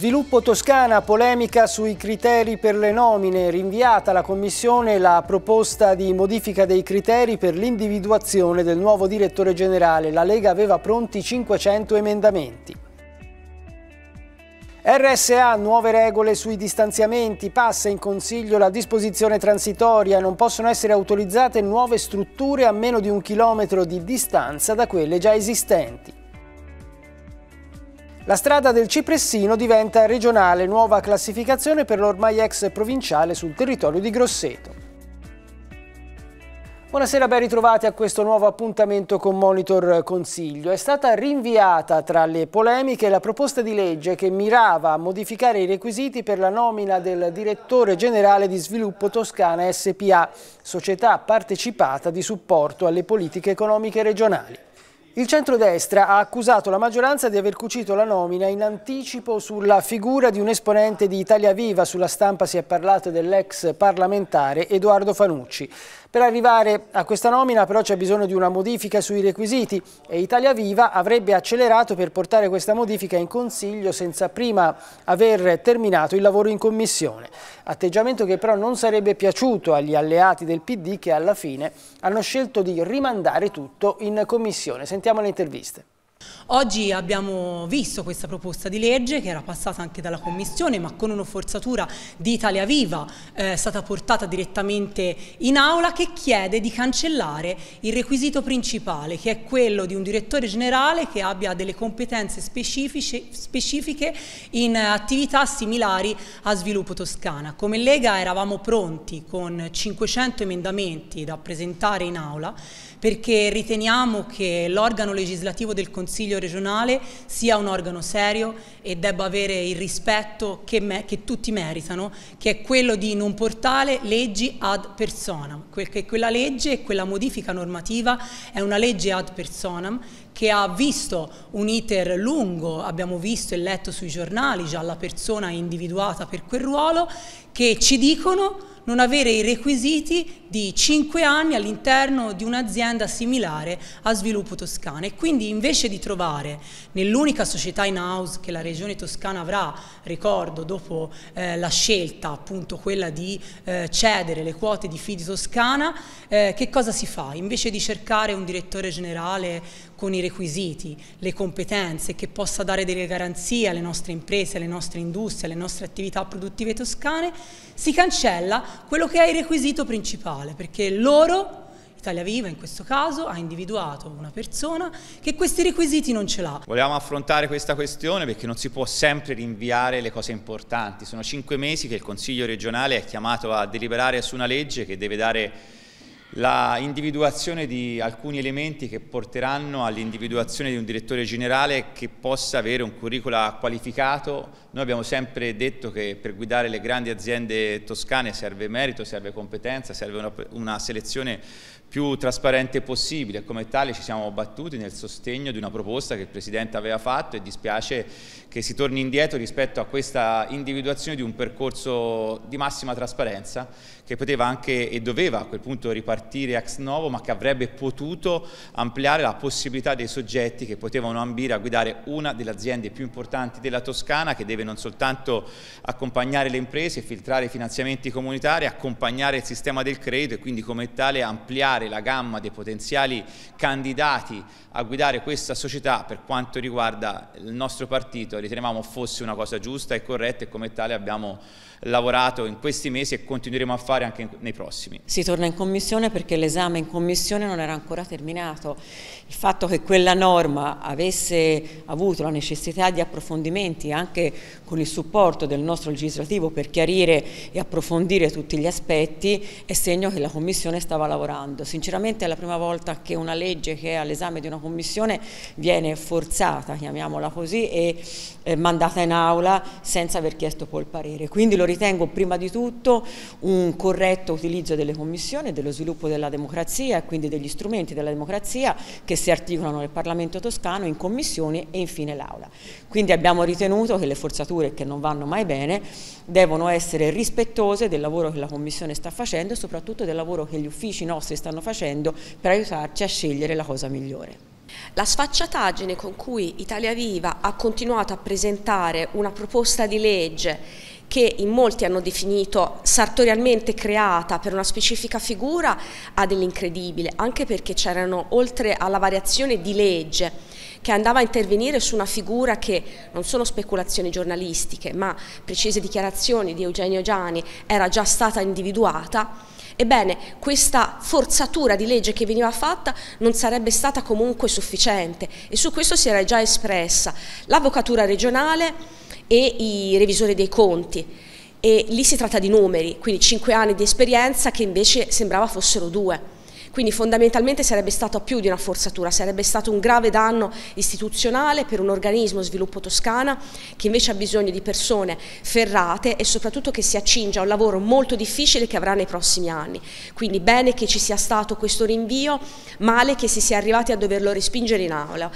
Sviluppo Toscana, polemica sui criteri per le nomine, rinviata la Commissione la proposta di modifica dei criteri per l'individuazione del nuovo direttore generale. La Lega aveva pronti 500 emendamenti. RSA, nuove regole sui distanziamenti, passa in Consiglio la disposizione transitoria, non possono essere autorizzate nuove strutture a meno di un chilometro di distanza da quelle già esistenti. La strada del Cipressino diventa regionale, nuova classificazione per l'ormai ex provinciale sul territorio di Grosseto. Buonasera, ben ritrovati a questo nuovo appuntamento con Monitor Consiglio. È stata rinviata tra le polemiche la proposta di legge che mirava a modificare i requisiti per la nomina del direttore generale di sviluppo Toscana SPA, società partecipata di supporto alle politiche economiche regionali. Il centrodestra ha accusato la maggioranza di aver cucito la nomina in anticipo sulla figura di un esponente di Italia Viva. Sulla stampa si è parlato dell'ex parlamentare Edoardo Fanucci. Per arrivare a questa nomina però c'è bisogno di una modifica sui requisiti e Italia Viva avrebbe accelerato per portare questa modifica in Consiglio senza prima aver terminato il lavoro in Commissione. Atteggiamento che però non sarebbe piaciuto agli alleati del PD che alla fine hanno scelto di rimandare tutto in Commissione. Sentiamo le interviste. Oggi abbiamo visto questa proposta di legge che era passata anche dalla Commissione ma con una forzatura di Italia Viva eh, è eh, stata portata direttamente in aula che chiede di cancellare il requisito principale che è quello di un direttore generale che abbia delle competenze specifiche in attività similari a Sviluppo Toscana. Come Lega eravamo pronti con 500 emendamenti da presentare in aula perché riteniamo che l'organo legislativo del Consiglio regionale sia un organo serio e debba avere il rispetto che, che tutti meritano, che è quello di non portare leggi ad personam, perché quella legge e quella modifica normativa è una legge ad personam che ha visto un iter lungo, abbiamo visto e letto sui giornali già la persona individuata per quel ruolo, che ci dicono non avere i requisiti di 5 anni all'interno di un'azienda similare a Sviluppo Toscana e quindi invece di trovare nell'unica società in house che la Regione Toscana avrà, ricordo dopo eh, la scelta appunto quella di eh, cedere le quote di Fidi Toscana, eh, che cosa si fa? Invece di cercare un direttore generale con i requisiti, le competenze, che possa dare delle garanzie alle nostre imprese, alle nostre industrie, alle nostre attività produttive toscane, si cancella quello che è il requisito principale, perché loro Italia Viva in questo caso ha individuato una persona che questi requisiti non ce l'ha. Volevamo affrontare questa questione perché non si può sempre rinviare le cose importanti. Sono cinque mesi che il Consiglio regionale è chiamato a deliberare su una legge che deve dare la individuazione di alcuni elementi che porteranno all'individuazione di un direttore generale che possa avere un curricula qualificato. Noi abbiamo sempre detto che per guidare le grandi aziende toscane serve merito, serve competenza, serve una, una selezione più trasparente possibile e come tale ci siamo battuti nel sostegno di una proposta che il Presidente aveva fatto e dispiace che si torni indietro rispetto a questa individuazione di un percorso di massima trasparenza che poteva anche e doveva a quel punto ripartire ex novo ma che avrebbe potuto ampliare la possibilità dei soggetti che potevano ambire a guidare una delle aziende più importanti della Toscana che deve non soltanto accompagnare le imprese, filtrare i finanziamenti comunitari, accompagnare il sistema del credito e quindi come tale ampliare ampliare la gamma dei potenziali candidati a guidare questa società per quanto riguarda il nostro partito ritenevamo fosse una cosa giusta e corretta e come tale abbiamo lavorato in questi mesi e continueremo a fare anche nei prossimi. Si torna in commissione perché l'esame in commissione non era ancora terminato. Il fatto che quella norma avesse avuto la necessità di approfondimenti anche con il supporto del nostro legislativo per chiarire e approfondire tutti gli aspetti è segno che la commissione stava lavorando. Sinceramente è la prima volta che una legge che è all'esame di una commissione viene forzata, chiamiamola così, e eh, mandata in aula senza aver chiesto poi il parere. Quindi lo ritengo prima di tutto un corretto utilizzo delle commissioni, dello sviluppo della democrazia e quindi degli strumenti della democrazia che si articolano nel Parlamento toscano, in commissioni e infine l'Aula. Quindi abbiamo ritenuto che le forzature che non vanno mai bene devono essere rispettose del lavoro che la Commissione sta facendo e soprattutto del lavoro che gli uffici nostri stanno stanno facendo per aiutarci a scegliere la cosa migliore. La sfacciataggine con cui Italia Viva ha continuato a presentare una proposta di legge che in molti hanno definito sartorialmente creata per una specifica figura ha dell'incredibile, anche perché c'erano, oltre alla variazione di legge, che andava a intervenire su una figura che non sono speculazioni giornalistiche, ma precise dichiarazioni di Eugenio Giani era già stata individuata. Ebbene, questa forzatura di legge che veniva fatta non sarebbe stata comunque sufficiente e su questo si era già espressa l'avvocatura regionale e i revisori dei conti e lì si tratta di numeri, quindi cinque anni di esperienza che invece sembrava fossero due. Quindi fondamentalmente sarebbe stata più di una forzatura, sarebbe stato un grave danno istituzionale per un organismo sviluppo toscana che invece ha bisogno di persone ferrate e soprattutto che si accinge a un lavoro molto difficile che avrà nei prossimi anni. Quindi bene che ci sia stato questo rinvio, male che si sia arrivati a doverlo respingere in aula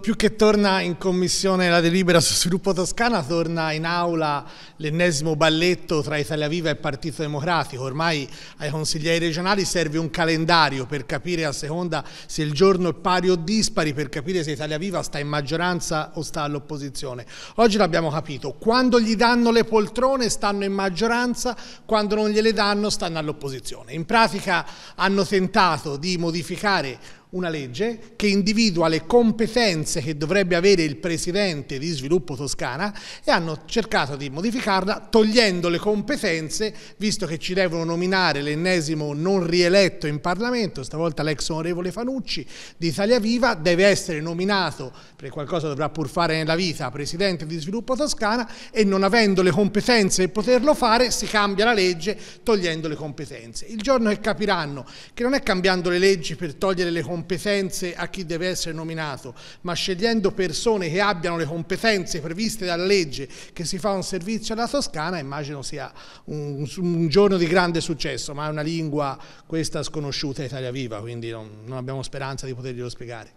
più che torna in commissione la delibera su sviluppo Toscana, torna in aula l'ennesimo balletto tra Italia Viva e Partito Democratico. Ormai ai consiglieri regionali serve un calendario per capire a seconda se il giorno è pari o dispari, per capire se Italia Viva sta in maggioranza o sta all'opposizione. Oggi l'abbiamo capito, quando gli danno le poltrone stanno in maggioranza, quando non gliele danno stanno all'opposizione. In pratica hanno tentato di modificare una legge che individua le competenze che dovrebbe avere il presidente di sviluppo toscana e hanno cercato di modificarla togliendo le competenze, visto che ci devono nominare l'ennesimo non rieletto in Parlamento, stavolta l'ex onorevole Fanucci di Italia Viva, deve essere nominato, per qualcosa dovrà pur fare nella vita, presidente di sviluppo toscana e non avendo le competenze per poterlo fare si cambia la legge togliendo le competenze. Il giorno che capiranno che non è cambiando le leggi per togliere le competenze, competenze a chi deve essere nominato, ma scegliendo persone che abbiano le competenze previste dalla legge, che si fa un servizio alla Toscana, immagino sia un, un giorno di grande successo, ma è una lingua questa sconosciuta Italia Viva, quindi non, non abbiamo speranza di poterglielo spiegare.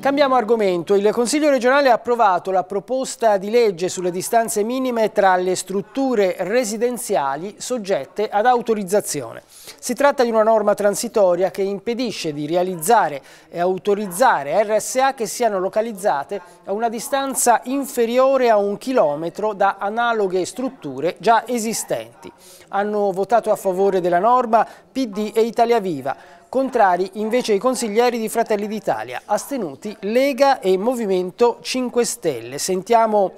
Cambiamo argomento. Il Consiglio regionale ha approvato la proposta di legge sulle distanze minime tra le strutture residenziali soggette ad autorizzazione. Si tratta di una norma transitoria che impedisce di realizzare e autorizzare RSA che siano localizzate a una distanza inferiore a un chilometro da analoghe strutture già esistenti. Hanno votato a favore della norma PD e Italia Viva contrari invece i consiglieri di Fratelli d'Italia, astenuti Lega e Movimento 5 Stelle. Sentiamo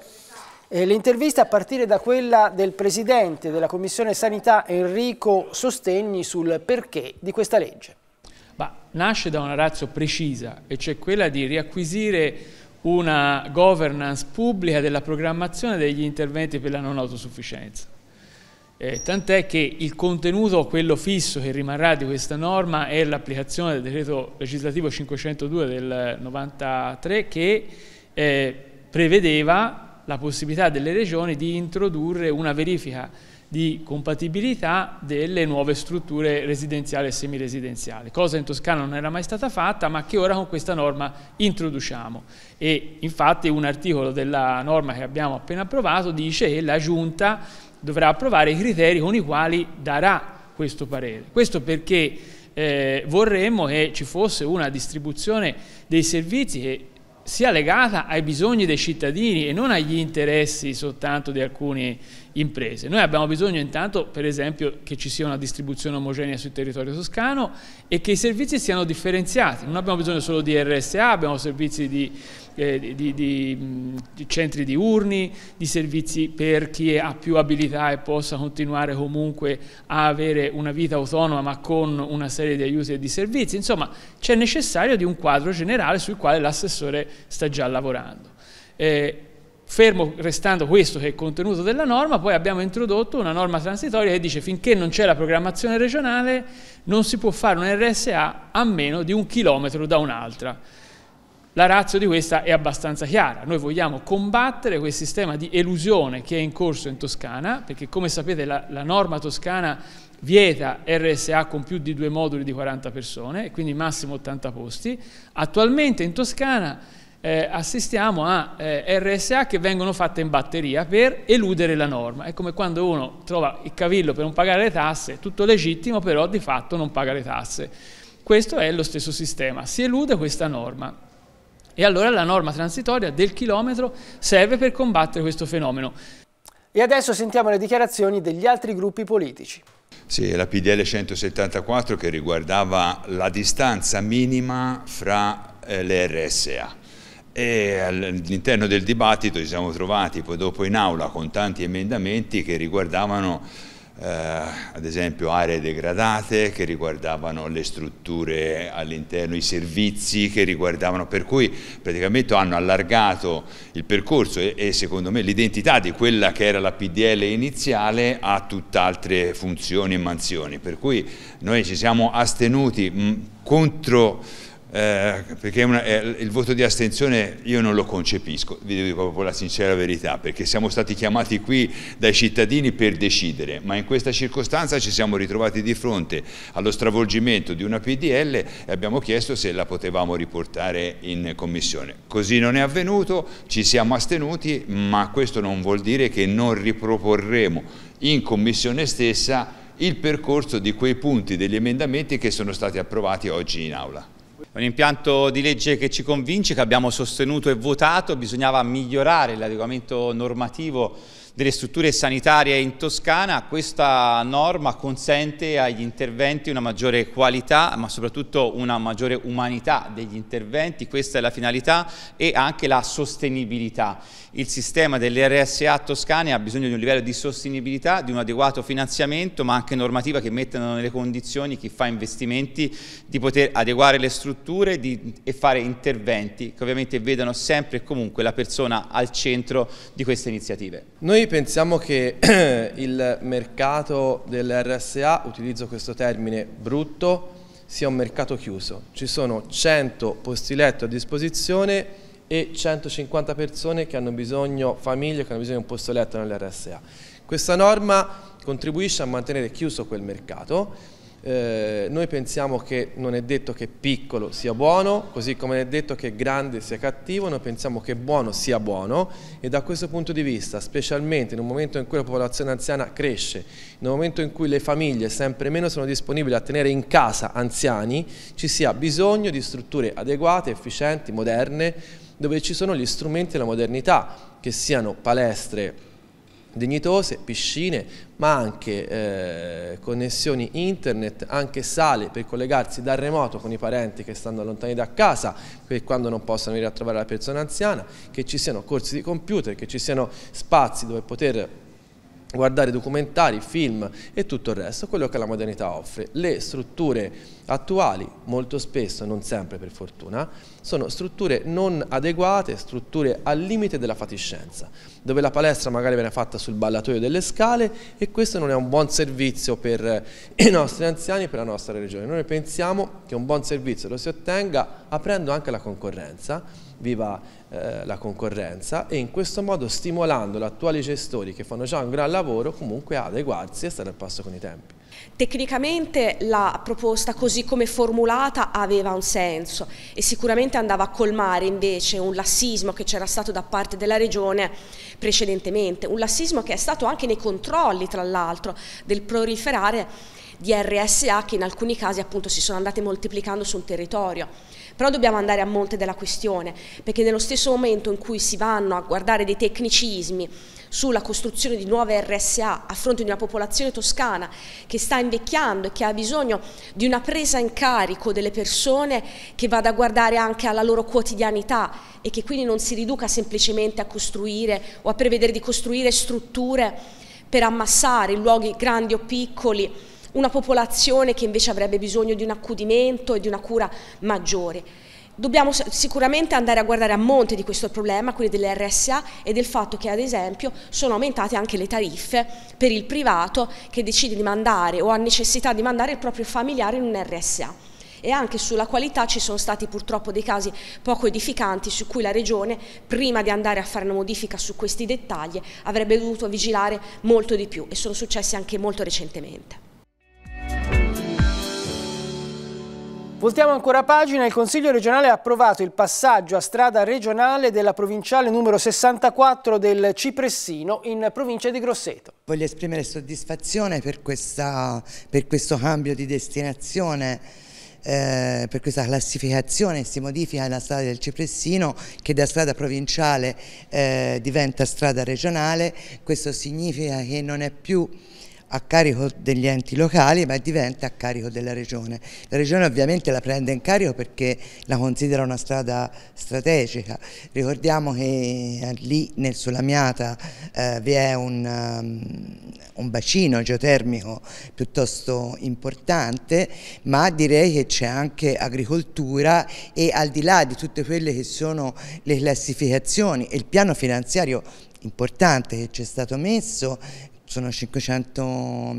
eh, interviste a partire da quella del Presidente della Commissione Sanità Enrico Sostegni sul perché di questa legge. Ma nasce da una razza precisa e cioè quella di riacquisire una governance pubblica della programmazione degli interventi per la non autosufficienza. Eh, tant'è che il contenuto, quello fisso che rimarrà di questa norma, è l'applicazione del decreto legislativo 502 del 93 che eh, prevedeva la possibilità delle regioni di introdurre una verifica di compatibilità delle nuove strutture residenziali e semiresidenziali, cosa in Toscana non era mai stata fatta ma che ora con questa norma introduciamo e infatti un articolo della norma che abbiamo appena approvato dice che la Giunta dovrà approvare i criteri con i quali darà questo parere. Questo perché eh, vorremmo che ci fosse una distribuzione dei servizi che sia legata ai bisogni dei cittadini e non agli interessi soltanto di alcuni imprese. Noi abbiamo bisogno intanto, per esempio, che ci sia una distribuzione omogenea sul territorio toscano e che i servizi siano differenziati. Non abbiamo bisogno solo di RSA, abbiamo servizi di, eh, di, di, di centri diurni, di servizi per chi ha più abilità e possa continuare comunque a avere una vita autonoma ma con una serie di aiuti e di servizi. Insomma, c'è necessario di un quadro generale sul quale l'assessore sta già lavorando. Eh, Fermo restando questo che è il contenuto della norma, poi abbiamo introdotto una norma transitoria che dice finché non c'è la programmazione regionale non si può fare un RSA a meno di un chilometro da un'altra. La razza di questa è abbastanza chiara, noi vogliamo combattere quel sistema di elusione che è in corso in Toscana, perché come sapete la, la norma toscana vieta RSA con più di due moduli di 40 persone, quindi massimo 80 posti. Attualmente in Toscana eh, assistiamo a eh, RSA che vengono fatte in batteria per eludere la norma. È come quando uno trova il cavillo per non pagare le tasse, tutto legittimo, però di fatto non paga le tasse. Questo è lo stesso sistema, si elude questa norma. E allora la norma transitoria del chilometro serve per combattere questo fenomeno. E adesso sentiamo le dichiarazioni degli altri gruppi politici. Sì, la PDL 174 che riguardava la distanza minima fra eh, le RSA e all'interno del dibattito ci siamo trovati poi dopo in aula con tanti emendamenti che riguardavano eh, ad esempio aree degradate, che riguardavano le strutture all'interno, i servizi che riguardavano, per cui praticamente hanno allargato il percorso e, e secondo me l'identità di quella che era la PDL iniziale a tutt'altre funzioni e mansioni, per cui noi ci siamo astenuti mh, contro eh, perché una, eh, il voto di astensione io non lo concepisco, vi dico proprio la sincera verità, perché siamo stati chiamati qui dai cittadini per decidere, ma in questa circostanza ci siamo ritrovati di fronte allo stravolgimento di una PDL e abbiamo chiesto se la potevamo riportare in commissione. Così non è avvenuto, ci siamo astenuti, ma questo non vuol dire che non riproporremo in commissione stessa il percorso di quei punti degli emendamenti che sono stati approvati oggi in aula. È un impianto di legge che ci convince, che abbiamo sostenuto e votato, bisognava migliorare l'adeguamento normativo delle strutture sanitarie in Toscana, questa norma consente agli interventi una maggiore qualità, ma soprattutto una maggiore umanità degli interventi, questa è la finalità, e anche la sostenibilità. Il sistema delle RSA toscane ha bisogno di un livello di sostenibilità, di un adeguato finanziamento, ma anche normativa che mettano nelle condizioni chi fa investimenti di poter adeguare le strutture di, e fare interventi che ovviamente vedano sempre e comunque la persona al centro di queste iniziative. Noi pensiamo che il mercato dell'RSA, utilizzo questo termine brutto, sia un mercato chiuso. Ci sono 100 posti letto a disposizione e 150 persone che hanno bisogno, famiglie che hanno bisogno di un posto letto nell'RSA. Questa norma contribuisce a mantenere chiuso quel mercato eh, noi pensiamo che non è detto che piccolo sia buono, così come non è detto che grande sia cattivo, noi pensiamo che buono sia buono e da questo punto di vista, specialmente in un momento in cui la popolazione anziana cresce, in un momento in cui le famiglie sempre meno sono disponibili a tenere in casa anziani, ci sia bisogno di strutture adeguate, efficienti, moderne, dove ci sono gli strumenti della modernità, che siano palestre, dignitose, piscine, ma anche eh, connessioni internet, anche sale per collegarsi da remoto con i parenti che stanno lontani da casa, per quando non possono venire a trovare la persona anziana, che ci siano corsi di computer, che ci siano spazi dove poter guardare documentari, film e tutto il resto, quello che la modernità offre. Le strutture attuali molto spesso, non sempre per fortuna, sono strutture non adeguate, strutture al limite della fatiscenza, dove la palestra magari viene fatta sul ballatoio delle scale e questo non è un buon servizio per eh, i nostri anziani e per la nostra regione. Noi pensiamo che un buon servizio lo si ottenga aprendo anche la concorrenza, viva eh, la concorrenza e in questo modo stimolando gli attuali gestori che fanno già un gran lavoro comunque ad adeguarsi e stare al passo con i tempi. Tecnicamente la proposta così come formulata aveva un senso e sicuramente andava a colmare invece un lassismo che c'era stato da parte della Regione precedentemente, un lassismo che è stato anche nei controlli tra l'altro del proliferare di RSA che in alcuni casi appunto si sono andate moltiplicando sul territorio. Però dobbiamo andare a monte della questione, perché nello stesso momento in cui si vanno a guardare dei tecnicismi sulla costruzione di nuove RSA a fronte di una popolazione toscana che sta invecchiando e che ha bisogno di una presa in carico delle persone che vada a guardare anche alla loro quotidianità e che quindi non si riduca semplicemente a costruire o a prevedere di costruire strutture per ammassare luoghi grandi o piccoli una popolazione che invece avrebbe bisogno di un accudimento e di una cura maggiore. Dobbiamo sicuramente andare a guardare a monte di questo problema, quelli RSA e del fatto che ad esempio sono aumentate anche le tariffe per il privato che decide di mandare o ha necessità di mandare il proprio familiare in un RSA e anche sulla qualità ci sono stati purtroppo dei casi poco edificanti su cui la Regione, prima di andare a fare una modifica su questi dettagli, avrebbe dovuto vigilare molto di più e sono successi anche molto recentemente. Voltiamo ancora pagina, il Consiglio regionale ha approvato il passaggio a strada regionale della provinciale numero 64 del Cipressino in provincia di Grosseto. Voglio esprimere soddisfazione per, questa, per questo cambio di destinazione, eh, per questa classificazione, si modifica la strada del Cipressino che da strada provinciale eh, diventa strada regionale, questo significa che non è più a carico degli enti locali ma diventa a carico della regione. La regione ovviamente la prende in carico perché la considera una strada strategica. Ricordiamo che eh, lì nel Solamiata eh, vi è un, um, un, bacino geotermico piuttosto importante ma direi che c'è anche agricoltura e al di là di tutte quelle che sono le classificazioni e il piano finanziario importante che ci è stato messo sono 500.000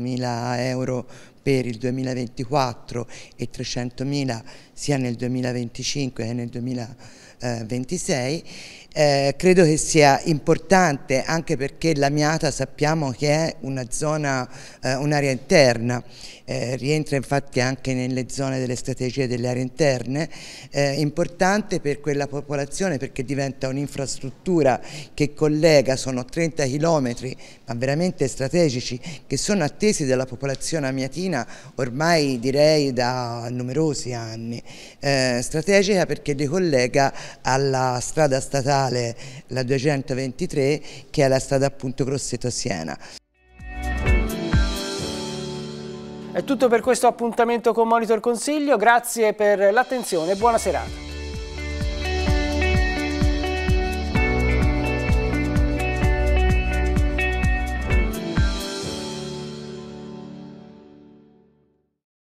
euro per il 2024 e 300.000 sia nel 2025 che nel 2026. Eh, credo che sia importante anche perché la Miata sappiamo che è una zona, eh, un'area interna, eh, rientra infatti anche nelle zone delle strategie delle aree interne, eh, importante per quella popolazione perché diventa un'infrastruttura che collega, sono 30 chilometri ma veramente strategici che sono attesi dalla popolazione amiatina medicina ormai direi da numerosi anni, eh, strategica perché ricollega alla strada statale, la 223, che è la strada appunto Grosseto-Siena. È tutto per questo appuntamento con Monitor Consiglio, grazie per l'attenzione e buona serata.